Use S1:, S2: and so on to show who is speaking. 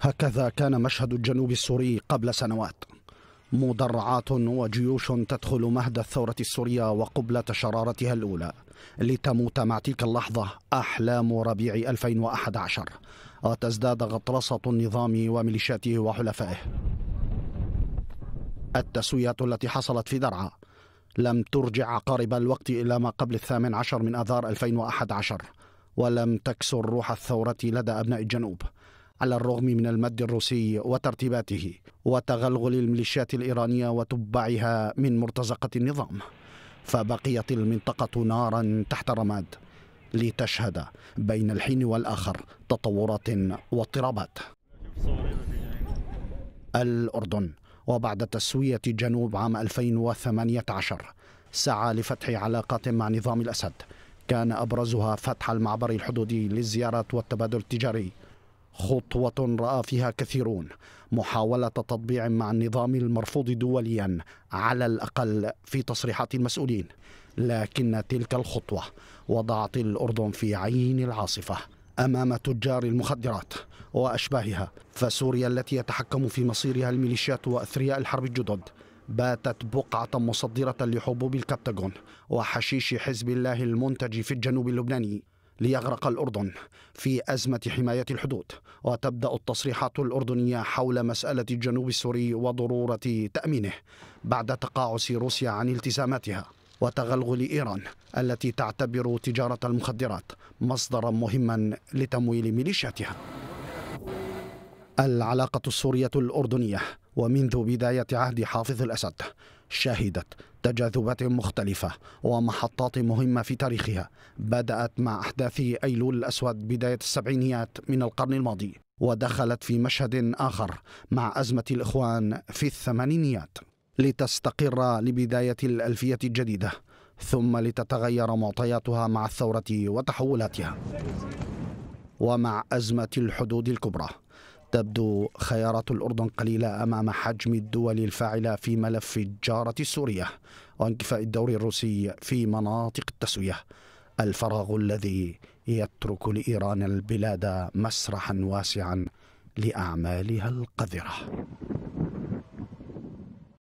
S1: هكذا كان مشهد الجنوب السوري قبل سنوات مدرعات وجيوش تدخل مهد الثورة السورية وقبلة شرارتها الأولى لتموت مع تلك اللحظة أحلام ربيع 2011 وتزداد غطرسة النظام وميليشياته وحلفائه التسوية التي حصلت في درعا لم ترجع عقارب الوقت إلى ما قبل الثامن عشر من أذار 2011 ولم تكسر روح الثورة لدى أبناء الجنوب على الرغم من المد الروسي وترتيباته وتغلغل الميليشيات الإيرانية وتبعها من مرتزقة النظام فبقيت المنطقة نارا تحت رماد لتشهد بين الحين والآخر تطورات واضطرابات الأردن وبعد تسوية جنوب عام 2018 سعى لفتح علاقات مع نظام الأسد كان أبرزها فتح المعبر الحدودي للزيارات والتبادل التجاري خطوة رأى فيها كثيرون محاولة تطبيع مع النظام المرفوض دوليا على الأقل في تصريحات المسؤولين لكن تلك الخطوة وضعت الأردن في عين العاصفة أمام تجار المخدرات وأشباهها فسوريا التي يتحكم في مصيرها الميليشيات وأثرياء الحرب الجدد باتت بقعة مصدرة لحبوب الكابتاغون وحشيش حزب الله المنتج في الجنوب اللبناني ليغرق الأردن في أزمة حماية الحدود وتبدأ التصريحات الأردنية حول مسألة الجنوب السوري وضرورة تأمينه بعد تقاعس روسيا عن التزاماتها وتغلغل إيران التي تعتبر تجارة المخدرات مصدرا مهما لتمويل ميليشياتها العلاقة السورية الأردنية ومنذ بداية عهد حافظ الأسد شهدت تجاذبات مختلفة ومحطات مهمة في تاريخها بدأت مع أحداث أيلول الأسود بداية السبعينيات من القرن الماضي ودخلت في مشهد آخر مع أزمة الإخوان في الثمانينيات لتستقر لبداية الألفية الجديدة ثم لتتغير معطياتها مع الثورة وتحولاتها ومع أزمة الحدود الكبرى تبدو خيارات الأردن قليلة أمام حجم الدول الفاعلة في ملف الجارة السورية وانكفاء الدور الروسي في مناطق التسوية الفراغ الذي يترك لإيران البلاد مسرحا واسعا لأعمالها القذرة